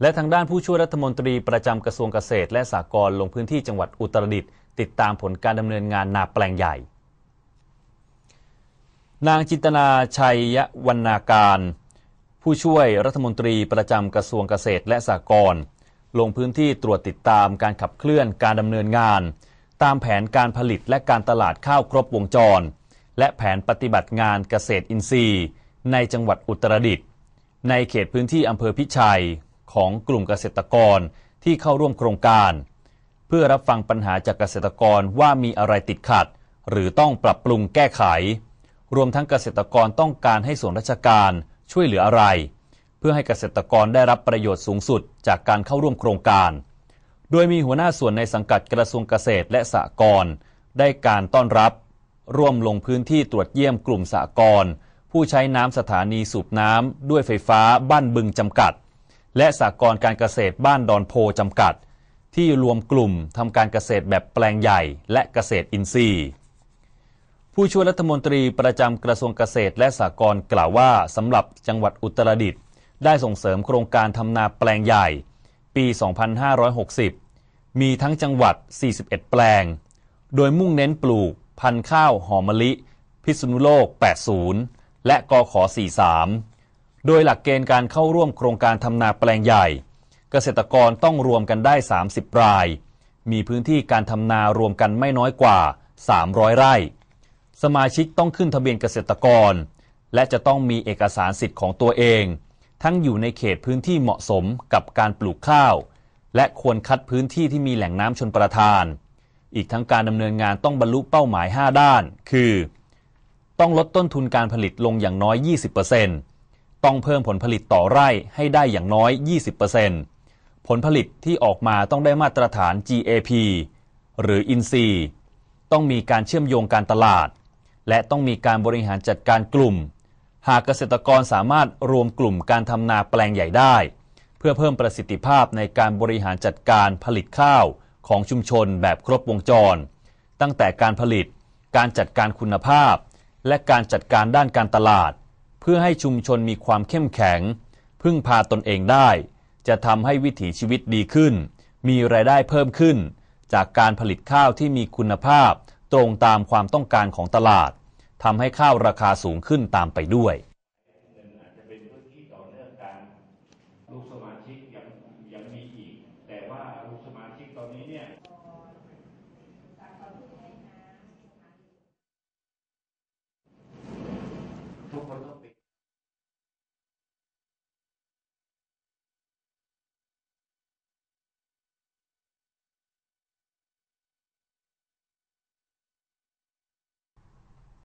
และทางด้านผู้ช่วยรัฐมนตรีประจำกระทรวงเกษตรและสหกรณ์ลงพื้นที่จังหวัดอุตรดิตถ์ติดตามผลการดำเนินงานนาแปลงใหญ่ นางจินตนาชัยยวรรณาการ ผู้ช่วยรัฐมนตรีประจำกระทรวงเกษตรและสหกรณ์ลงพื้นที่ตรวจติดตามการขับเคลื่อนการดำเนินงาน ตามแผนการผลิตและการตลาดข้าวครบวงจร และแผนปฏิบัติงานเกษตรอินทรีย์ ในจังหวัดอุตรดิตถ์ในเขตพื้นที่อำเภอพิชัยของกลุ่มเกษตรกรที่เข้าร่วมโครงการ เพื่อรับฟังปัญหาจากเกษตรกรว่ามีอะไรติดขัด หรือต้องปรับปรุงแก้ไข รวมทั้งเกษตรกรต้องการให้ส่วนราชการช่วยเหลืออะไร เพื่อให้เกษตรกรได้รับประโยชน์สูงสุดจากการเข้าร่วมโครงการ โดยมีหัวหน้าส่วนในสังกัดกระทรวงเกษตรและสหกรณ์ได้การต้อนรับ ร่วมลงพื้นที่ตรวจเยี่ยมกลุ่มสหกรณ์ผู้ใช้น้ำสถานีสูบน้ำด้วยไฟฟ้าบ้านบึงจำกัดและสากรการเกษตรบ้านดอนโพจำกัด ที่รวมกลุ่มทำการเกษตรแบบแปลงใหญ่และเกษตรอินทรีย์ ผู้ช่วยรัฐมนตรีประจำกระทรวงเกษตรและสากรกล่าวว่าสำหรับจังหวัดอุตรดิตถ์ได้ส่งเสริมโครงการทำนาแปลงใหญ่ ปี 2560 มีทั้งจังหวัด 41 แปลง โดยมุ่งเน้นปลูกพันธุ์ข้าว หอมมะลิ พิษณุโลก 80และกข43โดยหลักเกณฑ์การเข้าร่วมโครงการทำนาแปลงใหญ่ เกษตรกรต้องรวมกันได้ 30ราย มีพื้นที่การทำนารวมกันไม่น้อยกว่า 300 ไร่ สมาชิกต้องขึ้นทะเบียนเกษตรกร และจะต้องมีเอกสารสิทธิ์ของตัวเอง ทั้งอยู่ในเขตพื้นที่เหมาะสมกับการปลูกข้าว และควรคัดพื้นที่ที่มีแหล่งน้ำชนประทาน อีกทั้งการดำเนินงานต้องบรรลุเป้าหมาย 5 ด้าน คือ ต้องลดต้นทุนการผลิตลงอย่างน้อย20%ต้องเพิ่มผลผลิตต่อไร่ให้ได้อย่างน้อย 20%ผลผลิตที่ออกมาต้องได้มาตรฐาน GAP หรือ i n c ต้องมีการเชื่อมโยงการตลาด และต้องมีการบริหารจัดการกลุ่ม หากเกษตรกรสามารถรวมกลุ่มการทำนาแปลงใหญ่ได้ เพื่อเพิ่มประสิทธิภาพในการบริหารจัดการผลิตข้าวของชุมชนแบบครบวงจร ตั้งแต่การผลิต การจัดการคุณภาพ และการจัดการด้านการตลาดพื่อให้ชุมชนมีความเข้มแข็ง พึ่งพาตนเองได้ จะทำให้วิถีชีวิตดีขึ้น มีรายได้เพิ่มขึ้น จากการผลิตข้าวที่มีคุณภาพตรงตามความต้องการของตลาดทำให้ข้าวราคาสูงขึ้นตามไปด้วย